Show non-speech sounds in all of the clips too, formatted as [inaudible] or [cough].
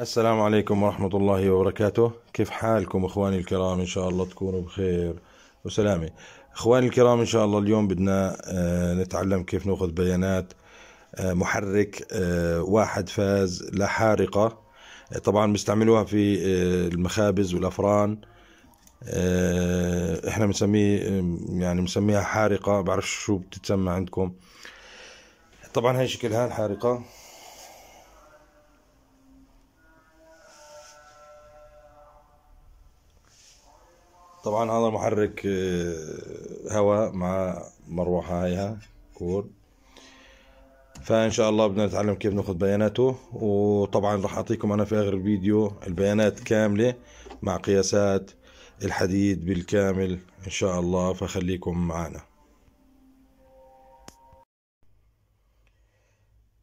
السلام عليكم ورحمة الله وبركاته كيف حالكم إخواني الكرام إن شاء الله تكونوا بخير وسلامة إخواني الكرام إن شاء الله اليوم بدنا آه، نتعلم كيف نأخذ بيانات آه، محرك آه، واحد فاز لحارقة طبعا بيستعملوها في المخابز والأفران احنا بنسميه يعني بنسميها حارقة بعرفش شو بتتسمى عندكم طبعا هي شكلها الحارقة طبعا هذا محرك آه، هواء مع مروحة هايها كور فان شاء الله بدنا نتعلم كيف ناخذ بياناته وطبعا راح اعطيكم انا في اخر الفيديو البيانات كامله مع قياسات الحديد بالكامل ان شاء الله فخليكم معنا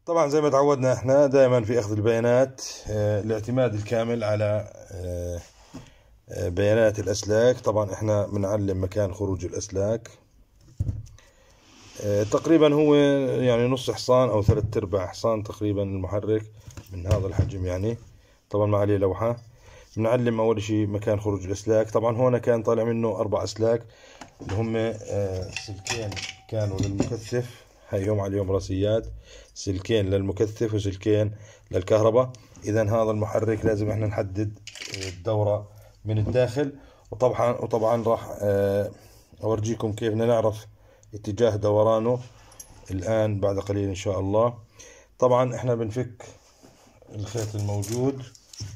طبعا زي ما تعودنا احنا دائما في اخذ البيانات آه، الاعتماد الكامل على آه، بيانات الأسلاك طبعا احنا بنعلم مكان خروج الأسلاك آه، تقريبا هو يعني نص حصان أو ثلاث أرباع حصان تقريبا المحرك من هذا الحجم يعني طبعا ما عليه لوحة بنعلم أول شيء مكان خروج الأسلاك طبعا هون كان طالع منه أربع أسلاك اللي هم آه، سلكين كانوا للمكثف هيهم يوم على راسيات سلكين للمكثف وسلكين للكهرباء إذا هذا المحرك لازم احنا نحدد آه، الدورة من الداخل وطبعا وطبعا راح آه، اورجيكم كيف بدنا نعرف اتجاه دورانه الان بعد قليل ان شاء الله طبعا احنا بنفك الخيط الموجود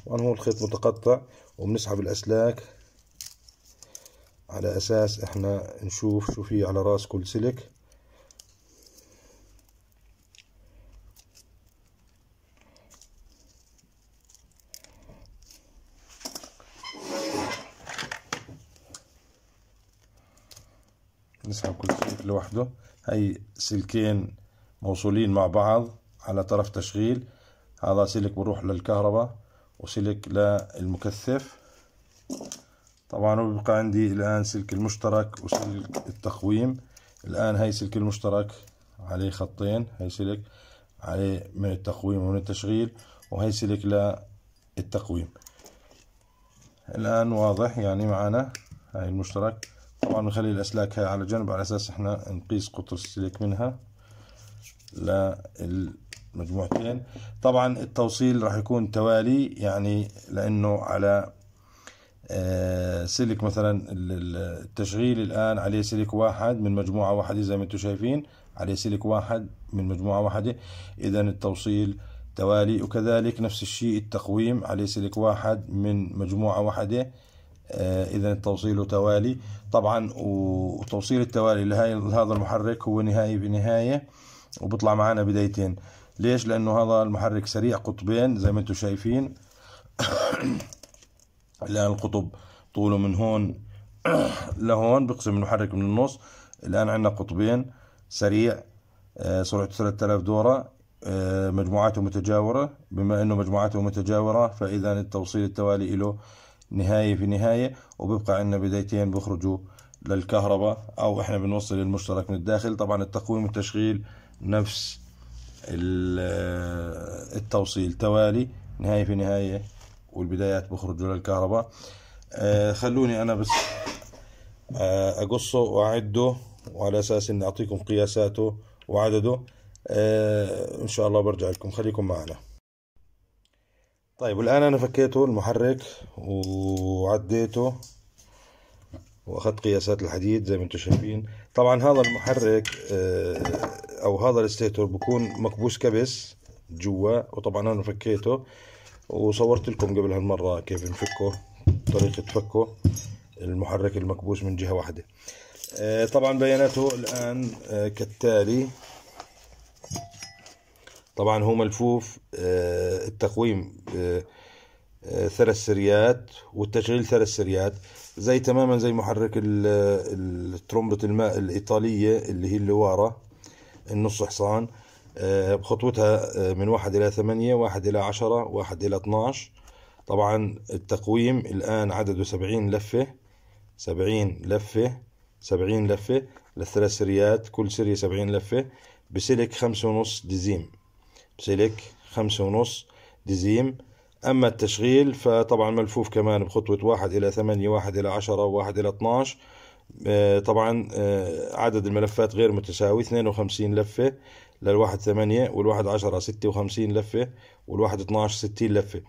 طبعا هو الخيط متقطع وبنسحب الاسلاك على اساس احنا نشوف شو في على راس كل سلك نسحب كل سلك لوحده هاي سلكين موصولين مع بعض على طرف تشغيل هذا سلك بروح للكهرباء وسلك للمكثف طبعا وبيبقى عندي الآن سلك المشترك وسلك التقويم الآن هاي سلك المشترك عليه خطين هاي سلك عليه من التقويم ومن التشغيل وهي سلك للتقويم الآن واضح يعني معنا هاي المشترك طبعا نخلي الأسلاك هاي على جنب على أساس احنا نقيس قطر السلك منها للمجموعتين طبعا التوصيل راح يكون توالي يعني لأنه على آه، سلك مثلا التشغيل الآن عليه سلك واحد من مجموعة واحدة زي ما انتم شايفين عليه سلك واحد من مجموعة واحدة إذا التوصيل توالي وكذلك نفس الشيء التقويم عليه سلك واحد من مجموعة واحدة آه، إذا التوصيل توالي طبعا وتوصيل التوالي لهذا المحرك هو نهائي بنهاية وبطلع معنا بدايتين ليش لأنه هذا المحرك سريع قطبين زي ما انتم شايفين [coughs] الآن القطب طوله من هون [coughs] لهون بقسم المحرك من النص الآن عندنا قطبين سريع آه، سرعته 3000 دورة آه، مجموعاته متجاورة بما أنه مجموعاته متجاورة فإذا التوصيل التوالي له نهاية في نهاية وبيبقى عندنا بدايتين بيخرجوا للكهرباء أو إحنا بنوصل المشترك من الداخل طبعا التقويم والتشغيل نفس التوصيل توالي نهاية في نهاية والبدايات بيخرجوا للكهرباء آه خلوني أنا بس آه أقصه وأعده وعلى أساس إني أعطيكم قياساته وعدده آه إن شاء الله برجع لكم خليكم معنا طيب والآن أنا فكيته المحرك وعديته واخذت قياسات الحديد زي ما انتم شايفين طبعا هذا المحرك آه، او هذا الستيتور بكون مكبوس كبس جوا وطبعا انا فكيته وصورت لكم قبل هالمره كيف نفكه طريقه فكه المحرك المكبوس من جهه واحده آه، طبعا بياناته الان آه، كالتالي طبعا هو ملفوف آه، التقويم آه، آه، ثلاث سريات والتشغيل ثلاث سريات زي تماما زي محرك الترومبة الماء الإيطالية اللي هي اللي وارا النص حصان بخطوتها من واحد إلى ثمانية واحد إلى عشرة واحد إلى اتناش طبعا التقويم الآن عدده سبعين لفة سبعين لفة سبعين لفة للثلاث سريات كل سرية سبعين لفة بسلك خمسة ونص دزيم سلك خمسة ونص ديزيم أما التشغيل فطبعا ملفوف كمان بخطوة واحد إلى ثمانية واحد إلى عشرة واحد إلى اتناش آه، طبعا آه، عدد الملفات غير متساوي 52 لفة للواحد ثمانية والواحد عشرة ستة وخمسين لفة والواحد اتناش ستين لفة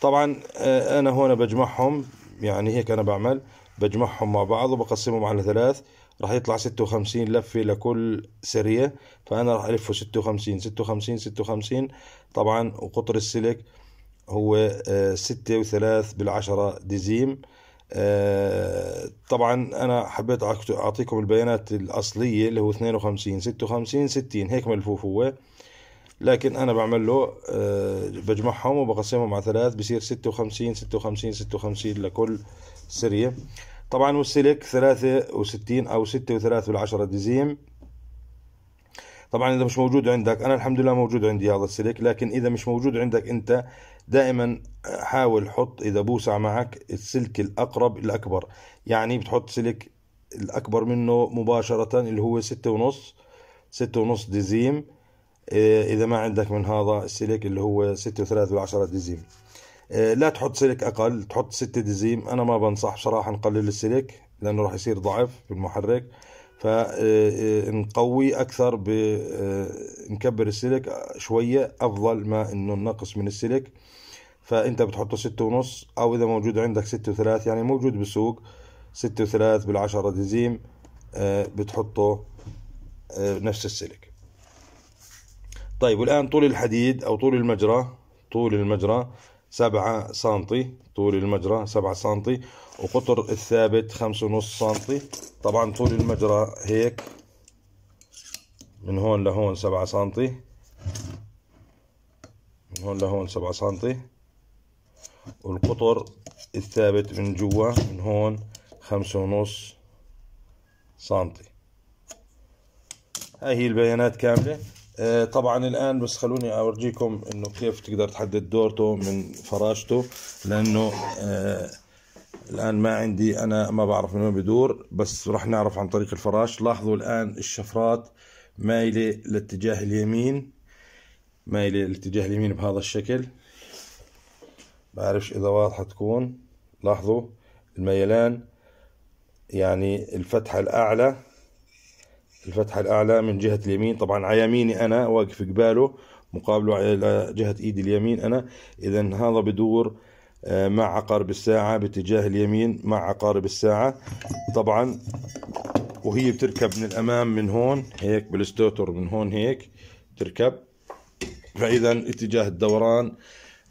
طبعا آه، أنا هون بجمعهم يعني هيك أنا بعمل بجمعهم مع بعض وبقسمهم على ثلاث راح يطلع ستة وخمسين لفة لكل سرية فأنا راح ألفه ستة وخمسين ستة وخمسين ستة وخمسين طبعا وقطر السلك هو آه، ستة وثلاث بالعشرة ديزيم آه، طبعا أنا حبيت أعطيكم البيانات الأصلية اللي هو اثنين وخمسين ستة وخمسين ستين هيك ملفوف هو لكن أنا بعمل له آه، بجمعهم وبقسمهم على ثلاث بصير ستة وخمسين ستة وخمسين ستة وخمسين لكل سرية طبعا والسلك 63 او وثلاثة بالعشرة ديزيم طبعا اذا مش موجود عندك انا الحمد لله موجود عندي هذا السلك لكن اذا مش موجود عندك انت دائما حاول حط اذا بوسع معك السلك الاقرب الاكبر يعني بتحط سلك الاكبر منه مباشرة اللي هو ستة ونص ستة ونص ديزيم إيه، اذا ما عندك من هذا السلك اللي هو ستة وثلاثة وعشرة ديزيم آه، لا تحط سلك اقل تحط ستة دزيم انا ما بنصح بصراحه نقلل السلك لانه راح يصير ضعف بالمحرك فنقوي آه، آه، اكثر بنكبر السلك شويه افضل ما انه ننقص من السلك فانت بتحطه ستة ونص او اذا موجود عندك ستة وثلاث يعني موجود بالسوق ستة وثلاث بالعشرة دزيم بتحطه نفس السلك طيب والان طول الحديد او طول المجرى طول المجرى سبعة سنتي طول المجرى سبعة سنتي وقطر الثابت خمسة ونص سنتي طبعا طول المجرى هيك من هون لهون سبعة سنتي من هون لهون سبعة سنتي والقطر الثابت من جوا من هون خمسة ونص سنتي هاي هي البيانات كاملة آه، طبعا الان بس خلوني اورجيكم انه كيف تقدر تحدد دورته من فراشته لانه آه، الان ما عندي انا ما بعرف من وين بدور بس راح نعرف عن طريق الفراش لاحظوا الان الشفرات مايله لاتجاه اليمين مايله لاتجاه اليمين بهذا الشكل بعرفش اذا واضحه تكون لاحظوا الميلان يعني الفتحه الاعلى الفتحة الأعلى من جهة اليمين طبعا على يميني أنا واقف قباله مقابله على جهة إيدي اليمين أنا إذا هذا بدور آه، مع عقارب الساعة باتجاه اليمين مع عقارب الساعة طبعا وهي بتركب من الأمام من هون هيك بالستوتر من هون هيك تركب فإذا اتجاه الدوران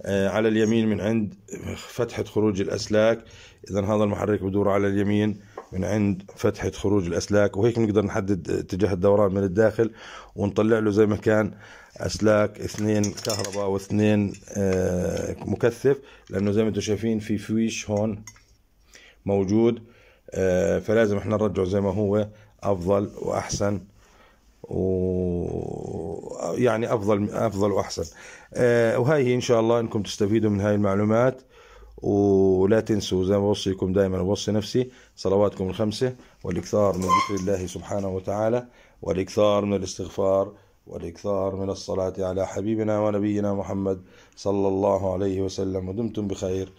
آه، على اليمين من عند فتحة خروج الأسلاك إذا هذا المحرك بدور على اليمين من عند فتحة خروج الأسلاك وهيك بنقدر نحدد اتجاه الدوران من الداخل ونطلع له زي ما كان أسلاك اثنين كهرباء واثنين آه، مكثف لأنه زي ما انتم شايفين في فويش هون موجود آه، فلازم احنا نرجعه زي ما هو أفضل وأحسن و يعني افضل افضل واحسن أه وهاي هي ان شاء الله انكم تستفيدوا من هاي المعلومات ولا تنسوا زي ما بوصيكم دائما بوصي نفسي صلواتكم الخمسة والإكثار من ذكر الله سبحانه وتعالى والإكثار من الاستغفار والإكثار من الصلاة على حبيبنا ونبينا محمد صلى الله عليه وسلم ودمتم بخير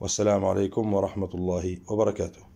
والسلام عليكم ورحمة الله وبركاته